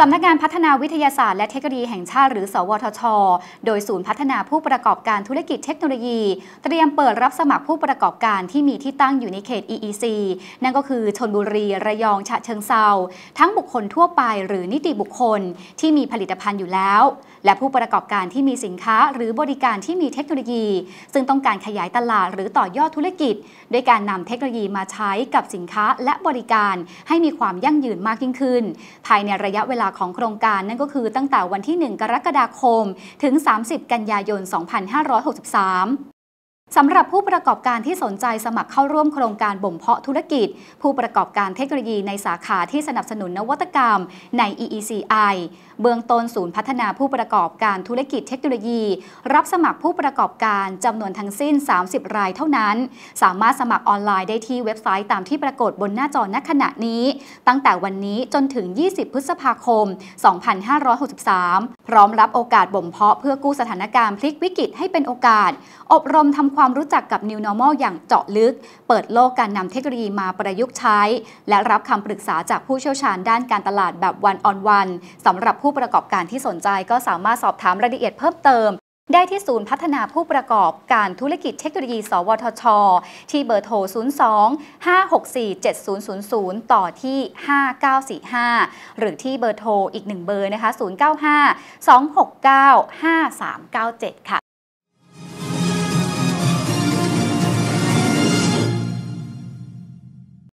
สำนักงานพัฒนาวิทยาศาสตร์และเทคโนโลยีแห่งชาติหรือสวทช โดยศูนย์พัฒนาผู้ประกอบการธุรกิจเทคโนโลยีเตรียมเปิดรับสมัครผู้ประกอบการที่มีที่ตั้งอยู่ในเขต EEC นั่นก็คือชนบุรี ระยองฉะเชิงเซาทั้งบุคคลทั่วไปหรือนิติบุคคลที่มีผลิตภัณฑ์อยู่แล้ว และผู้ประกอบการที่มีสินค้า หรือบริการที่มีเทคโนโลยี ซึ่งต้องการขยายตลาดหรือต่อยอดธุรกิจด้วยการนำเทคโนโลยีมาใช้กับสินค้าและบริการให้มีความยั่งยืนมากยิ่งขึ้น ภายในระยะเวลาาของโครงการนั่นก็คือตั้งแต่วันที่ 1 กรกฎาคมถึง 30 กันยายน2563สำหรับผู้ประกอบการที่สนใจสมัครเข้าร่วมโครงการบ่มเพาะธุรกิจ ผู้ประกอบการเทคโนโลยีในสาขาที่สนับสนุนนวัตกรรมใน EECI เบื้องต้นศูนย์พัฒนาผู้ประกอบการธุรกิจเทคโนโลยี รับสมัครผู้ประกอบการจำนวนทั้งสิ้น 30 รายเท่านั้น สามารถสมัครออนไลน์ได้ที่เว็บไซต์ตามที่ปรากฏบนหน้าจอณขณะนี้ตั้งแต่วันนี้จนถึง 20พฤษภาคม2563พร้อมรับโอกาสบ่มเพาะ เพื่อกู้สถานการณ์พลิกวิกฤตให้เป็นโอกาส อบรมทำความความรู้จักกับ New Normal อย่างเจาะลึก เปิดโลกการนำเทคโนโลยีมาประยุกต์ใช้ และรับคำปรึกษาจากผู้เชี่ยวชาญด้านการตลาดแบบวันออนวันสำหรับผู้ประกอบการที่สนใจก็สามารถสอบถามรายละเอียดเพิ่มเติมได้ที่ศูนย์พัฒนาผู้ประกอบการธุรกิจเทคโนโลยีสวทช ที่เบอร์โทร 02 564 7000 ต่อที่5945 หรือที่เบอร์โทรอีกหนึ่งเบอร์นะคะ095 269 5397ค่ะ